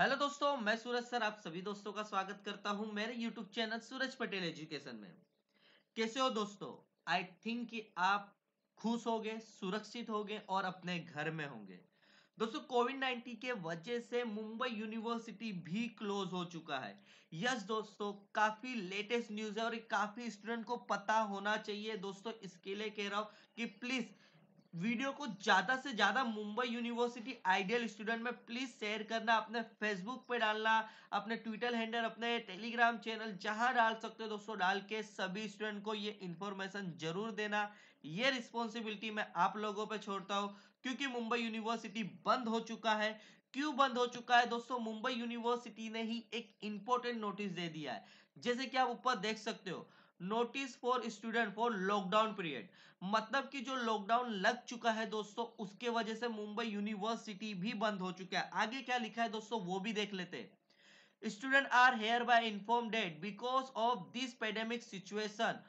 hello दोस्तों मैं सूरज sir आप सभी दोस्तों का स्वागत करता हूं मेरे YouTube channel Suraj Patel education में कैसे हो दोस्तों आई थिंक कि आप खुश होंगे सुरक्षित होंगे और अपने घर में होंगे दोस्तों कोविड 19 के वजह से मुंबई यूनिवर्सिटी भी क्लोज हो चुका है यस दोस्तों काफी लेटेस्ट न्यूज है और काफी स्टूडेंट को पता होना चाहिए दोस्तों इसके लिए कह रहा हूँ कि प्लीज वीडियो को ज्यादा से ज्यादा मुंबई यूनिवर्सिटी आइडियल स्टूडेंट में प्लीज शेयर करना अपने फेसबुक पे डालना अपने ट्विटर हैंडल अपने टेलीग्राम चैनल जहां डाल सकते हो दोस्तों डाल के सभी स्टूडेंट को ये इंफॉर्मेशन जरूर देना ये रिस्पॉन्सिबिलिटी मैं आप लोगों पे छोड़ता हूँ क्योंकि मुंबई यूनिवर्सिटी बंद हो चुका है क्यों बंद हो चुका है दोस्तों मुंबई यूनिवर्सिटी ने ही एक इंपॉर्टेंट नोटिस दे दिया है जैसे कि आप ऊपर देख सकते हो notice for student for lockdown period मतलब कि जो लॉकडाउन लग चुका है दोस्तों उसके वजह से मुंबई यूनिवर्सिटी भी बंद हो चुका है आगे क्या लिखा है दोस्तों वो भी देख लेते student are hereby inform that because of this pandemic situation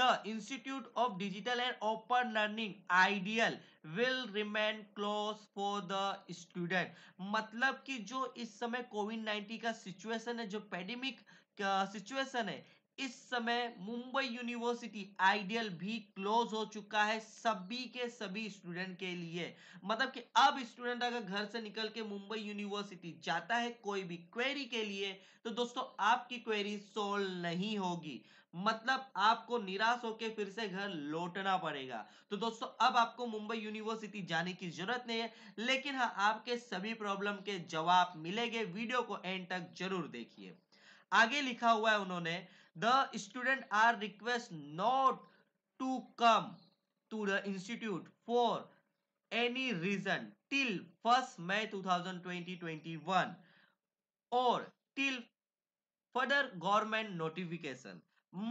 the institute of digital and open learning IDOL will remain close for the student मतलब कि जो इस समय कोविड 19 का सिचुएशन है जो पेडेमिक सिचुएशन है इस समय मुंबई यूनिवर्सिटी आइडियल भी क्लोज हो चुका है सभी के सभी स्टूडेंट के लिए मतलब कि अब स्टूडेंट अगर घर से निकल के मुंबई यूनिवर्सिटी जाता है कोई भी क्वेरी के लिए तो दोस्तों आपकी क्वेरी सोल्व नहीं होगी मतलब आपको निराश होकर फिर से घर लौटना पड़ेगा तो दोस्तों अब आपको मुंबई यूनिवर्सिटी जाने की जरूरत नहीं है लेकिन हाँ आपके सभी प्रॉब्लम के जवाब मिलेंगे वीडियो को एंड तक जरूर देखिए आगे लिखा हुआ है उन्होंने the student are request not to come to the institute for any reason till 1st May 2020-21 or till further government notification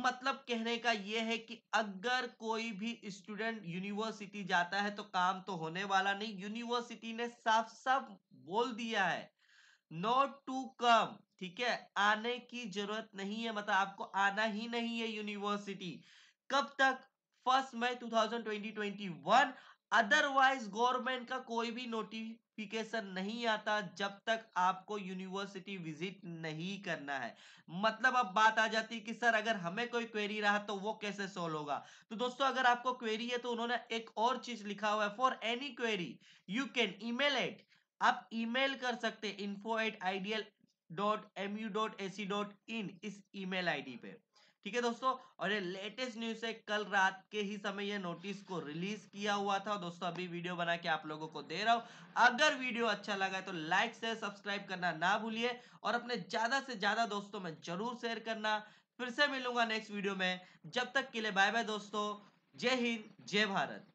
मतलब कहने का यह है कि अगर कोई भी स्टूडेंट यूनिवर्सिटी जाता है तो काम तो होने वाला नहीं यूनिवर्सिटी ने साफ साफ बोल दिया है नॉट टू कम ठीक है आने की जरूरत नहीं है मतलब आपको आना ही नहीं है यूनिवर्सिटी कब तक फर्स्ट मई 2021 अदरवाइज गवर्नमेंट का कोई भी नोटिफिकेशन नहीं आता जब तक आपको यूनिवर्सिटी विजिट नहीं करना है मतलब अब बात आ जाती है कि सर अगर हमें कोई क्वेरी रहा तो वो कैसे सोल्व होगा तो दोस्तों अगर आपको क्वेरी है तो उन्होंने एक और चीज लिखा हुआ है for any query you can email it आप ईमेल कर सकते हैं info at IDOL dot M U dot A C dot in इस ईमेल आईडी पे ठीक है दोस्तों और ये लेटेस्ट न्यूज है कल रात के ही समय ये नोटिस को रिलीज किया हुआ था दोस्तों अभी वीडियो बना के आप लोगों को दे रहा हूं अगर वीडियो अच्छा लगा है तो लाइक से सब्सक्राइब करना ना भूलिए और अपने ज्यादा से ज्यादा दोस्तों में जरूर शेयर करना फिर से मिलूंगा नेक्स्ट वीडियो में जब तक के लिए बाय बाय दोस्तों जय हिंद जय भारत